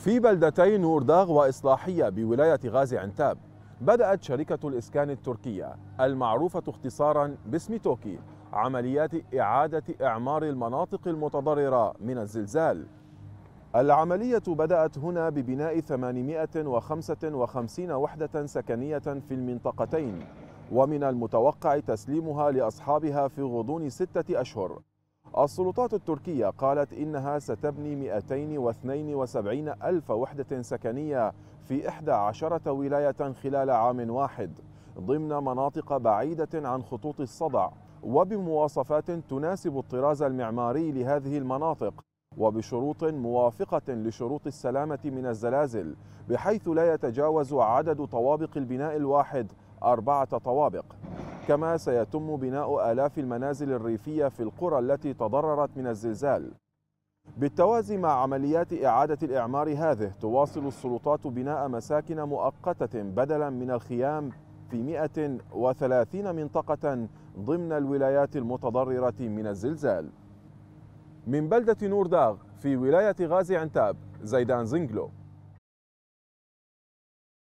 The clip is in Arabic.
في بلدتي نور داغ وإصلاحية بولاية غازي عنتاب بدأت شركة الإسكان التركية المعروفة اختصارا باسم توكي عمليات إعادة إعمار المناطق المتضررة من الزلزال العملية بدأت هنا ببناء 855 وحدة سكنية في المنطقتين ومن المتوقع تسليمها لأصحابها في غضون ستة أشهر السلطات التركية قالت إنها ستبني 272 ألف وحدة سكنية في 11 ولاية خلال عام واحد ضمن مناطق بعيدة عن خطوط الصدع وبمواصفات تناسب الطراز المعماري لهذه المناطق وبشروط موافقة لشروط السلامة من الزلازل بحيث لا يتجاوز عدد طوابق البناء الواحد أربعة طوابق كما سيتم بناء آلاف المنازل الريفية في القرى التي تضررت من الزلزال بالتوازي مع عمليات إعادة الإعمار هذه تواصل السلطات بناء مساكن مؤقتة بدلا من الخيام في 130 منطقة ضمن الولايات المتضررة من الزلزال من بلدة نورداغ في ولاية غازي عنتاب زيدان زنجلو